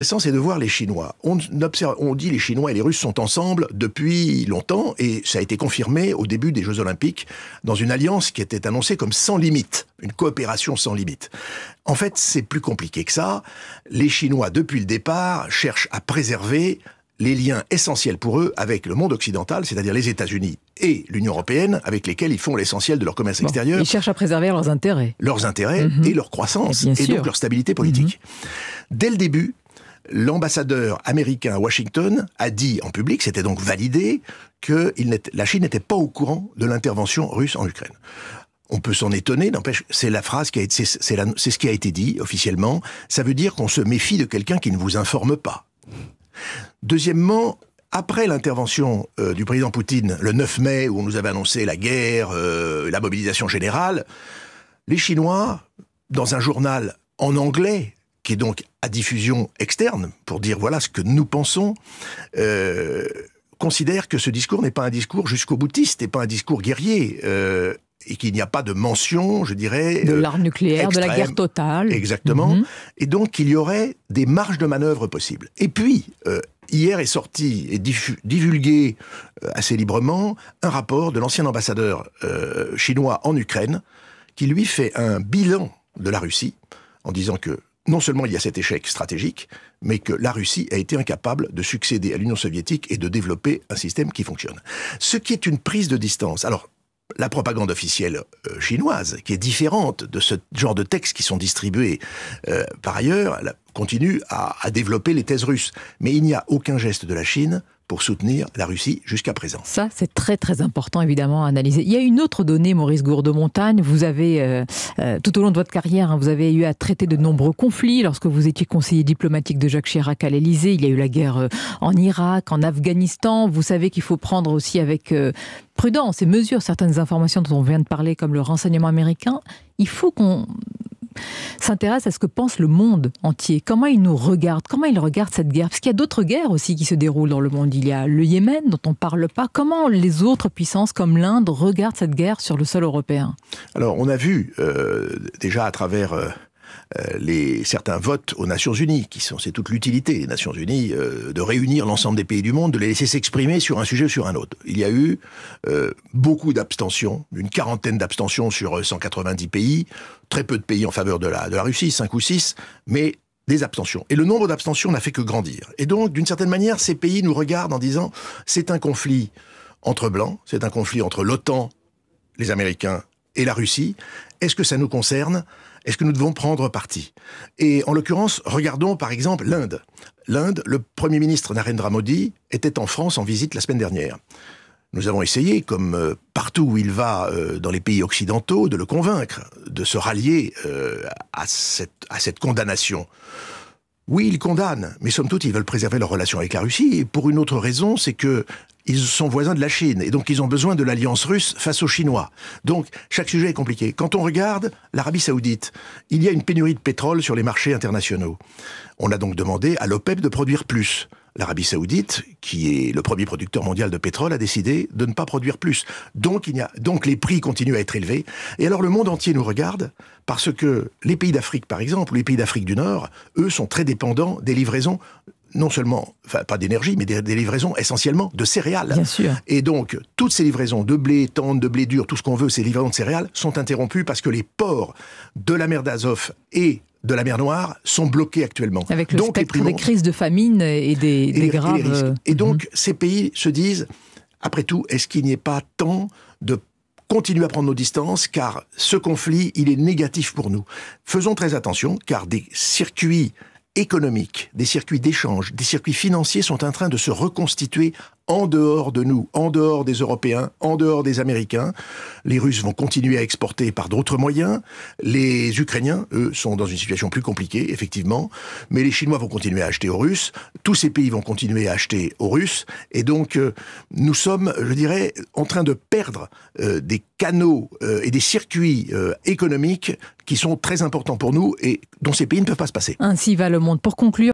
L'essentiel c'est de voir les Chinois. On, observe, on dit les Chinois et les Russes sont ensemble depuis longtemps et ça a été confirmé au début des Jeux Olympiques dans une alliance qui était annoncée comme sans limite, une coopération sans limite. En fait, c'est plus compliqué que ça. Les Chinois, depuis le départ, cherchent à préserver les liens essentiels pour eux avec le monde occidental, c'est-à-dire les États-Unis et l'Union européenne, avec lesquels ils font l'essentiel de leur commerce extérieur. Ils cherchent à préserver leurs intérêts. Leurs intérêts mhm. et leur croissance, et, donc leur stabilité politique. Mhm. Dès le début, l'ambassadeur américain à Washington a dit en public, c'était donc validé, que la Chine n'était pas au courant de l'intervention russe en Ukraine. On peut s'en étonner, n'empêche, c'est la phrase qui a été, c'est ce qui a été dit officiellement. Ça veut dire qu'on se méfie de quelqu'un qui ne vous informe pas. Deuxièmement, après l'intervention euh, du président Poutine le 9 mai, où on nous avait annoncé la guerre, euh, la mobilisation générale, les Chinois, dans un journal en anglais, qui est donc à diffusion externe, pour dire voilà ce que nous pensons, euh, considère que ce discours n'est pas un discours jusqu'au boutiste, n'est pas un discours guerrier. Euh, et qu'il n'y a pas de mention, je dirais... De euh, l'arme nucléaire, de la guerre totale. Exactement. Mhm. Et donc, il y aurait des marges de manœuvre possibles. Et puis, hier est sorti et divulgué assez librement un rapport de l'ancien ambassadeur chinois en Ukraine qui lui fait un bilan de la Russie en disant que non seulement il y a cet échec stratégique, mais que la Russie a été incapable de succéder à l'Union soviétique et de développer un système qui fonctionne. Ce qui est une prise de distance. Alors, la propagande officielle euh, chinoise, qui est différente de ce genre de textes qui sont distribués euh, par ailleurs, continue à développer les thèses russes. Mais il n'y a aucun geste de la Chine pour soutenir la Russie jusqu'à présent. Ça, c'est très très important évidemment à analyser. Il y a une autre donnée, Maurice Gourde-Montagne. Vous avez, euh, euh, tout au long de votre carrière, hein, vous avez eu à traiter de nombreux conflits. Lorsque vous étiez conseiller diplomatique de Jacques Chirac à l'Élysée, il y a eu la guerre euh, en Irak, en Afghanistan. Vous savez qu'il faut prendre aussi avec prudence et mesure certaines informations dont on vient de parler, comme le renseignement américain. Il faut qu'on s'intéresse à ce que pense le monde entier, comment il nous regarde, comment il regarde cette guerre, parce qu'il y a d'autres guerres aussi qui se déroulent dans le monde. Il y a le Yémen dont on ne parle pas. Comment les autres puissances comme l'Inde regardent cette guerre sur le sol européen Alors on a vu euh, déjà à travers... Euh, euh, les, certains votes aux Nations Unies, qui sont, c'est toute l'utilité des Nations Unies, euh, de réunir l'ensemble des pays du monde, de les laisser s'exprimer sur un sujet ou sur un autre. Il y a eu euh, beaucoup d'abstentions, une quarantaine d'abstentions sur 190 pays, très peu de pays en faveur de la, de la Russie, 5 ou 6, mais des abstentions. Et le nombre d'abstentions n'a fait que grandir. Et donc, d'une certaine manière, ces pays nous regardent en disant, c'est un conflit entre blancs, c'est un conflit entre l'OTAN, les Américains et la Russie. Est-ce que ça nous concerne est-ce que nous devons prendre parti Et en l'occurrence, regardons par exemple l'Inde. L'Inde, le Premier ministre Narendra Modi était en France en visite la semaine dernière. Nous avons essayé, comme euh, partout où il va euh, dans les pays occidentaux, de le convaincre, de se rallier euh, à cette, à cette condamnation oui, ils condamnent, mais somme toute, ils veulent préserver leur relation avec la Russie. Et pour une autre raison, c'est que ils sont voisins de la Chine et donc ils ont besoin de l'alliance russe face aux Chinois. Donc chaque sujet est compliqué. Quand on regarde l'Arabie saoudite, il y a une pénurie de pétrole sur les marchés internationaux. On a donc demandé à l'OPEP de produire plus l'Arabie saoudite, qui est le premier producteur mondial de pétrole, a décidé de ne pas produire plus. Donc, il y a, donc les prix continuent à être élevés. Et alors le monde entier nous regarde, parce que les pays d'Afrique, par exemple, ou les pays d'Afrique du Nord, eux sont très dépendants des livraisons non seulement, pas d'énergie, mais des, livraisons essentiellement de céréales. Et donc, toutes ces livraisons de blé, tendre, de blé dur, tout ce qu'on veut, ces livraisons de céréales, sont interrompues parce que les ports de la mer d'Azov et de la mer Noire sont bloqués actuellement. Avec le donc, les des crises de famine et des, graves... Et, euh, et donc, mm-hmm. ces pays se disent, après tout, est-ce qu'il n'y a pas temps de continuer à prendre nos distances car ce conflit, il est négatif pour nous. Faisons très attention car des circuits économique, des circuits d'échange, des circuits financiers sont en train de se reconstituer en dehors de nous, en dehors des Européens, en dehors des Américains. Les Russes vont continuer à exporter par d'autres moyens. Les Ukrainiens, eux, sont dans une situation plus compliquée, effectivement. Mais les Chinois vont continuer à acheter aux Russes. Tous ces pays vont continuer à acheter aux Russes. Et donc, euh, nous sommes, je dirais, en train de perdre euh, des canaux euh, et des circuits économiques qui sont très importants pour nous et dont ces pays ne peuvent pas se passer. Ainsi va le monde. Pour conclure,